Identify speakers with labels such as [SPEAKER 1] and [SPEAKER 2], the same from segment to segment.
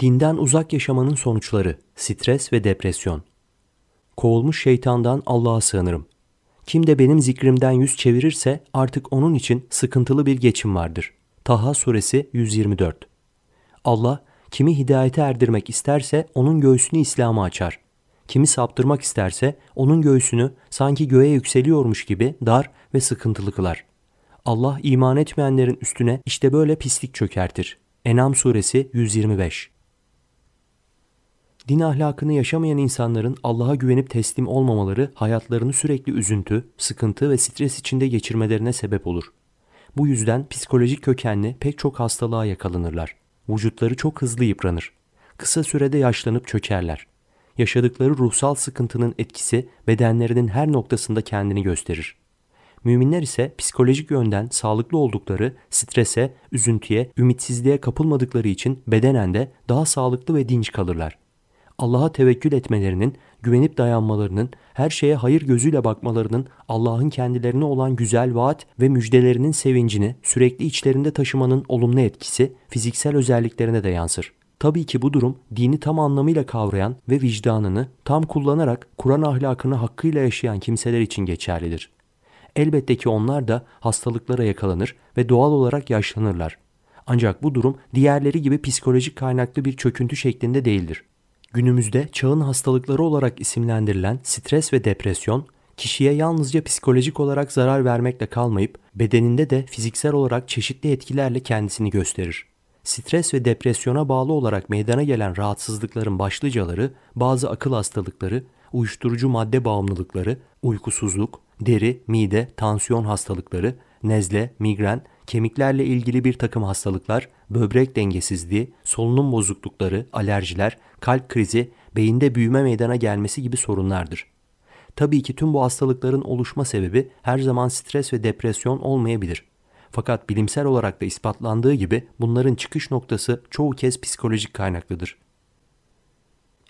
[SPEAKER 1] Dinden uzak yaşamanın sonuçları, stres ve depresyon. Kovulmuş şeytandan Allah'a sığınırım. Kim de benim zikrimden yüz çevirirse artık onun için sıkıntılı bir geçim vardır. Taha suresi 124. Allah kimi hidayete erdirmek isterse onun göğsünü İslam'a açar. Kimi saptırmak isterse onun göğsünü sanki göğe yükseliyormuş gibi dar ve sıkıntılı kılar. Allah iman etmeyenlerin üstüne işte böyle pislik çökertir. Enam suresi 125 Din ahlakını yaşamayan insanların Allah'a güvenip teslim olmamaları hayatlarını sürekli üzüntü, sıkıntı ve stres içinde geçirmelerine sebep olur. Bu yüzden psikolojik kökenli pek çok hastalığa yakalanırlar. Vücutları çok hızlı yıpranır. Kısa sürede yaşlanıp çökerler. Yaşadıkları ruhsal sıkıntının etkisi bedenlerinin her noktasında kendini gösterir. Müminler ise psikolojik yönden sağlıklı oldukları, strese, üzüntüye, ümitsizliğe kapılmadıkları için bedenen de daha sağlıklı ve dinç kalırlar. Allah'a tevekkül etmelerinin, güvenip dayanmalarının, her şeye hayır gözüyle bakmalarının, Allah'ın kendilerine olan güzel vaat ve müjdelerinin sevincini sürekli içlerinde taşımanın olumlu etkisi fiziksel özelliklerine de yansır. Tabii ki bu durum dini tam anlamıyla kavrayan ve vicdanını tam kullanarak Kur'an ahlakını hakkıyla yaşayan kimseler için geçerlidir. Elbette ki onlar da hastalıklara yakalanır ve doğal olarak yaşlanırlar. Ancak bu durum diğerleri gibi psikolojik kaynaklı bir çöküntü şeklinde değildir. Günümüzde çağın hastalıkları olarak isimlendirilen stres ve depresyon, kişiye yalnızca psikolojik olarak zarar vermekle kalmayıp bedeninde de fiziksel olarak çeşitli etkilerle kendisini gösterir. Stres ve depresyona bağlı olarak meydana gelen rahatsızlıkların başlıcaları bazı akıl hastalıkları, uyuşturucu madde bağımlılıkları, uykusuzluk, deri, mide, tansiyon hastalıkları, nezle, migren, kemiklerle ilgili bir takım hastalıklar, böbrek dengesizliği, solunum bozuklukları, alerjiler, kalp krizi, beyinde büyüme meydana gelmesi gibi sorunlardır. Tabii ki tüm bu hastalıkların oluşma sebebi her zaman stres ve depresyon olmayabilir. Fakat bilimsel olarak da ispatlandığı gibi bunların çıkış noktası çoğu kez psikolojik kaynaklıdır.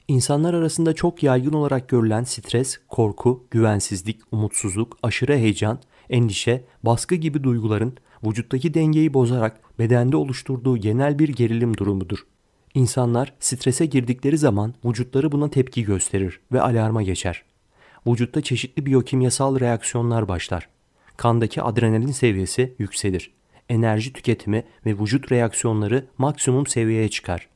[SPEAKER 1] İnsanlar arasında çok yaygın olarak görülen stres, korku, güvensizlik, umutsuzluk, aşırı heyecan, endişe, baskı gibi duyguların vücuttaki dengeyi bozarak bedende oluşturduğu genel bir gerilim durumudur. İnsanlar strese girdikleri zaman vücutları buna tepki gösterir ve alarma geçer. Vücutta çeşitli biyokimyasal reaksiyonlar başlar. Kandaki adrenalin seviyesi yükselir. Enerji tüketimi ve vücut reaksiyonları maksimum seviyeye çıkar.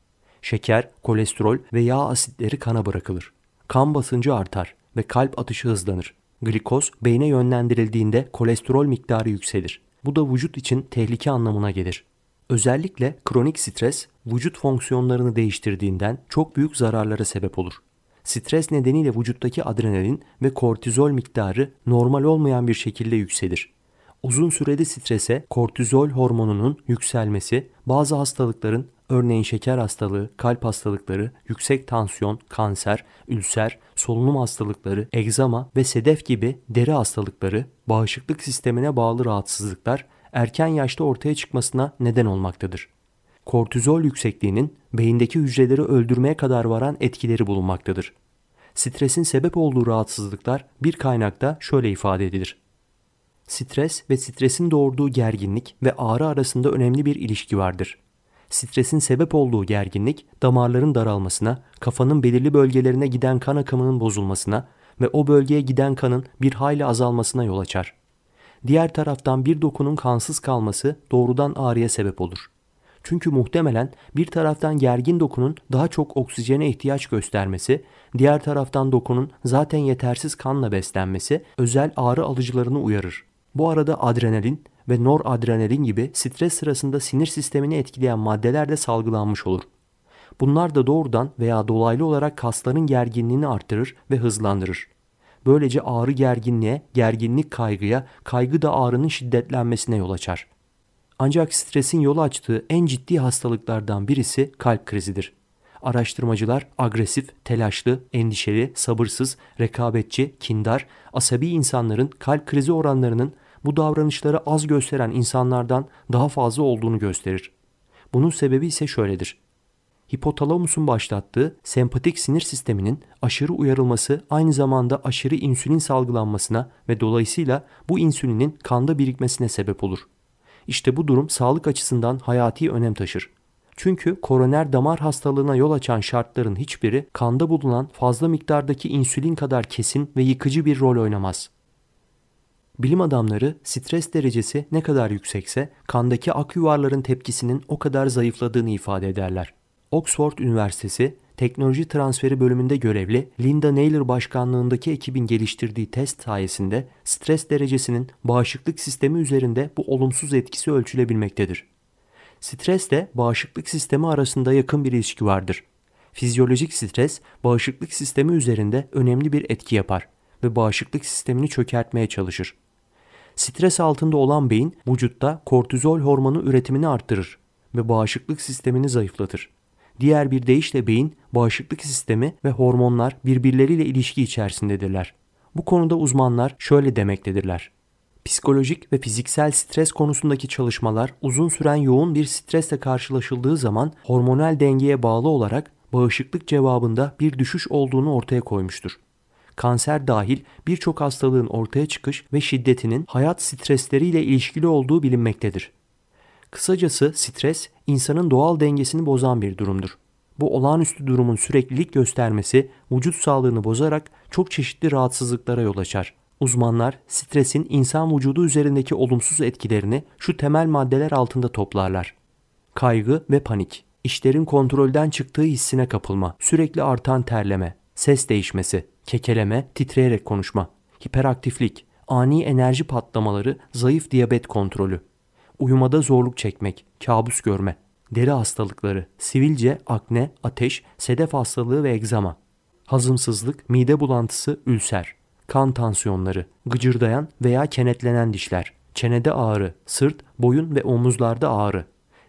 [SPEAKER 1] Şeker, kolesterol ve yağ asitleri kana bırakılır. Kan basıncı artar ve kalp atışı hızlanır. Glikoz beyne yönlendirildiğinde kolesterol miktarı yükselir. Bu da vücut için tehlike anlamına gelir. Özellikle kronik stres vücut fonksiyonlarını değiştirdiğinden çok büyük zararlara sebep olur. Stres nedeniyle vücuttaki adrenalin ve kortizol miktarı normal olmayan bir şekilde yükselir. Uzun sürede strese kortizol hormonunun yükselmesi bazı hastalıkların Örneğin şeker hastalığı, kalp hastalıkları, yüksek tansiyon, kanser, ülser, solunum hastalıkları, egzama ve sedef gibi deri hastalıkları, bağışıklık sistemine bağlı rahatsızlıklar erken yaşta ortaya çıkmasına neden olmaktadır. Kortizol yüksekliğinin beyindeki hücreleri öldürmeye kadar varan etkileri bulunmaktadır. Stresin sebep olduğu rahatsızlıklar bir kaynakta şöyle ifade edilir. Stres ve stresin doğurduğu gerginlik ve ağrı arasında önemli bir ilişki vardır stresin sebep olduğu gerginlik damarların daralmasına, kafanın belirli bölgelerine giden kan akımının bozulmasına ve o bölgeye giden kanın bir hayli azalmasına yol açar. Diğer taraftan bir dokunun kansız kalması doğrudan ağrıya sebep olur. Çünkü muhtemelen bir taraftan gergin dokunun daha çok oksijene ihtiyaç göstermesi, diğer taraftan dokunun zaten yetersiz kanla beslenmesi özel ağrı alıcılarını uyarır. Bu arada adrenalin ve noradrenalin gibi stres sırasında sinir sistemini etkileyen maddeler de salgılanmış olur. Bunlar da doğrudan veya dolaylı olarak kasların gerginliğini artırır ve hızlandırır. Böylece ağrı gerginliğe, gerginlik kaygıya, kaygı da ağrının şiddetlenmesine yol açar. Ancak stresin yol açtığı en ciddi hastalıklardan birisi kalp krizidir. Araştırmacılar agresif, telaşlı, endişeli, sabırsız, rekabetçi, kindar, asabi insanların kalp krizi oranlarının bu davranışları az gösteren insanlardan daha fazla olduğunu gösterir. Bunun sebebi ise şöyledir. Hipotalamusun başlattığı sempatik sinir sisteminin aşırı uyarılması aynı zamanda aşırı insülin salgılanmasına ve dolayısıyla bu insülinin kanda birikmesine sebep olur. İşte bu durum sağlık açısından hayati önem taşır. Çünkü koroner damar hastalığına yol açan şartların hiçbiri kanda bulunan fazla miktardaki insülin kadar kesin ve yıkıcı bir rol oynamaz. Bilim adamları stres derecesi ne kadar yüksekse kandaki ak yuvarların tepkisinin o kadar zayıfladığını ifade ederler. Oxford Üniversitesi Teknoloji Transferi bölümünde görevli Linda Naylor başkanlığındaki ekibin geliştirdiği test sayesinde stres derecesinin bağışıklık sistemi üzerinde bu olumsuz etkisi ölçülebilmektedir. Stresle bağışıklık sistemi arasında yakın bir ilişki vardır. Fizyolojik stres bağışıklık sistemi üzerinde önemli bir etki yapar ve bağışıklık sistemini çökertmeye çalışır. Stres altında olan beyin vücutta kortizol hormonu üretimini arttırır ve bağışıklık sistemini zayıflatır. Diğer bir deyişle beyin, bağışıklık sistemi ve hormonlar birbirleriyle ilişki içerisindedirler. Bu konuda uzmanlar şöyle demektedirler. Psikolojik ve fiziksel stres konusundaki çalışmalar uzun süren yoğun bir stresle karşılaşıldığı zaman hormonal dengeye bağlı olarak bağışıklık cevabında bir düşüş olduğunu ortaya koymuştur kanser dahil birçok hastalığın ortaya çıkış ve şiddetinin hayat stresleriyle ilişkili olduğu bilinmektedir. Kısacası stres insanın doğal dengesini bozan bir durumdur. Bu olağanüstü durumun süreklilik göstermesi vücut sağlığını bozarak çok çeşitli rahatsızlıklara yol açar. Uzmanlar stresin insan vücudu üzerindeki olumsuz etkilerini şu temel maddeler altında toplarlar. Kaygı ve panik, işlerin kontrolden çıktığı hissine kapılma, sürekli artan terleme, ses değişmesi, kekeleme, titreyerek konuşma, hiperaktiflik, ani enerji patlamaları, zayıf diyabet kontrolü, uyumada zorluk çekmek, kabus görme, deri hastalıkları, sivilce, akne, ateş, sedef hastalığı ve egzama, hazımsızlık, mide bulantısı, ülser, kan tansiyonları, gıcırdayan veya kenetlenen dişler, çenede ağrı, sırt, boyun ve omuzlarda ağrı,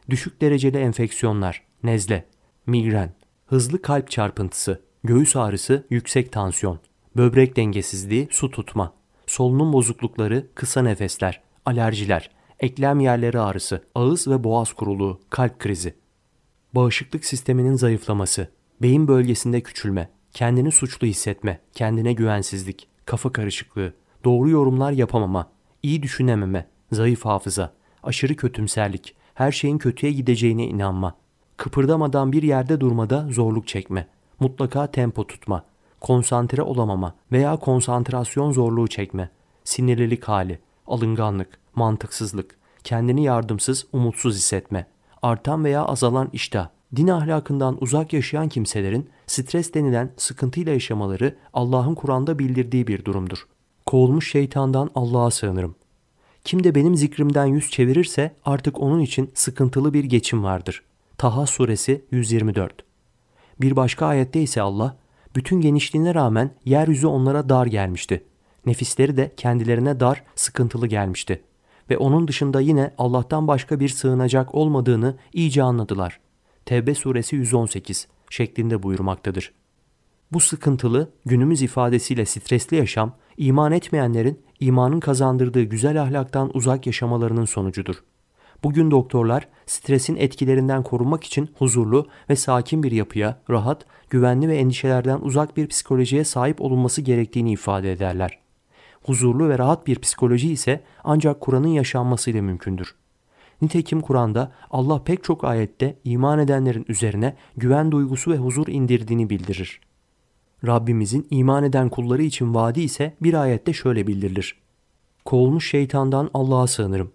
[SPEAKER 1] düşük dereceli enfeksiyonlar, nezle, migren, hızlı kalp çarpıntısı, göğüs ağrısı, yüksek tansiyon, böbrek dengesizliği, su tutma, solunum bozuklukları, kısa nefesler, alerjiler, eklem yerleri ağrısı, ağız ve boğaz kuruluğu, kalp krizi, bağışıklık sisteminin zayıflaması, beyin bölgesinde küçülme, kendini suçlu hissetme, kendine güvensizlik, kafa karışıklığı, doğru yorumlar yapamama, iyi düşünememe, zayıf hafıza, aşırı kötümserlik, her şeyin kötüye gideceğine inanma, kıpırdamadan bir yerde durmada zorluk çekme, mutlaka tempo tutma, konsantre olamama veya konsantrasyon zorluğu çekme, sinirlilik hali, alınganlık, mantıksızlık, kendini yardımsız, umutsuz hissetme, artan veya azalan iştah, din ahlakından uzak yaşayan kimselerin stres denilen sıkıntıyla yaşamaları Allah'ın Kur'an'da bildirdiği bir durumdur. Kovulmuş şeytandan Allah'a sığınırım. Kim de benim zikrimden yüz çevirirse artık onun için sıkıntılı bir geçim vardır. Taha suresi 124 bir başka ayette ise Allah, bütün genişliğine rağmen yeryüzü onlara dar gelmişti. Nefisleri de kendilerine dar, sıkıntılı gelmişti. Ve onun dışında yine Allah'tan başka bir sığınacak olmadığını iyice anladılar. Tevbe suresi 118 şeklinde buyurmaktadır. Bu sıkıntılı, günümüz ifadesiyle stresli yaşam, iman etmeyenlerin imanın kazandırdığı güzel ahlaktan uzak yaşamalarının sonucudur. Bugün doktorlar stresin etkilerinden korunmak için huzurlu ve sakin bir yapıya, rahat, güvenli ve endişelerden uzak bir psikolojiye sahip olunması gerektiğini ifade ederler. Huzurlu ve rahat bir psikoloji ise ancak Kur'an'ın yaşanmasıyla mümkündür. Nitekim Kur'an'da Allah pek çok ayette iman edenlerin üzerine güven duygusu ve huzur indirdiğini bildirir. Rabbimizin iman eden kulları için vaadi ise bir ayette şöyle bildirilir. Kovulmuş şeytandan Allah'a sığınırım.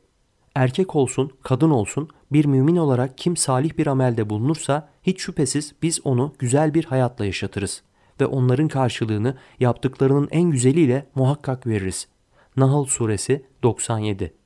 [SPEAKER 1] Erkek olsun, kadın olsun bir mümin olarak kim salih bir amelde bulunursa hiç şüphesiz biz onu güzel bir hayatla yaşatırız ve onların karşılığını yaptıklarının en güzeliyle muhakkak veririz. Nahl Suresi 97